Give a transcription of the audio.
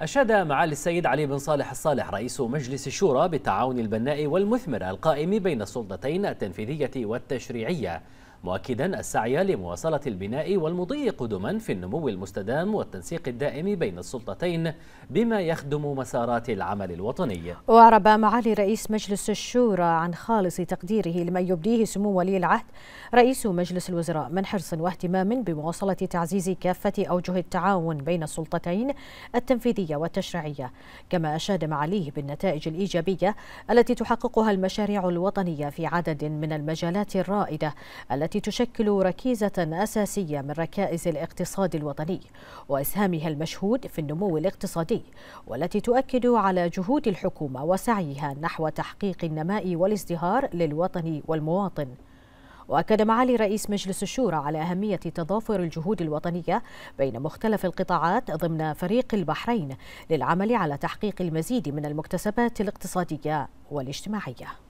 أشاد معالي السيد علي بن صالح الصالح رئيس مجلس الشورى بالتعاون البناء والمثمر القائم بين السلطتين التنفيذية والتشريعية مؤكدا السعي لمواصلة البناء والمضي قدما في النمو المستدام والتنسيق الدائم بين السلطتين بما يخدم مسارات العمل الوطني وعرب معالي رئيس مجلس الشورى عن خالص تقديره لما يبديه سمو ولي العهد رئيس مجلس الوزراء من حرص واهتمام بمواصلة تعزيز كافة أوجه التعاون بين السلطتين التنفيذية والتشريعية كما أشاد معاليه بالنتائج الإيجابية التي تحققها المشاريع الوطنية في عدد من المجالات الرائدة التي التي تشكل ركيزة أساسية من ركائز الاقتصاد الوطني وإسهامها المشهود في النمو الاقتصادي والتي تؤكد على جهود الحكومة وسعيها نحو تحقيق النماء والازدهار للوطن والمواطن وأكد معالي رئيس مجلس الشورى على أهمية تضافر الجهود الوطنية بين مختلف القطاعات ضمن فريق البحرين للعمل على تحقيق المزيد من المكتسبات الاقتصادية والاجتماعية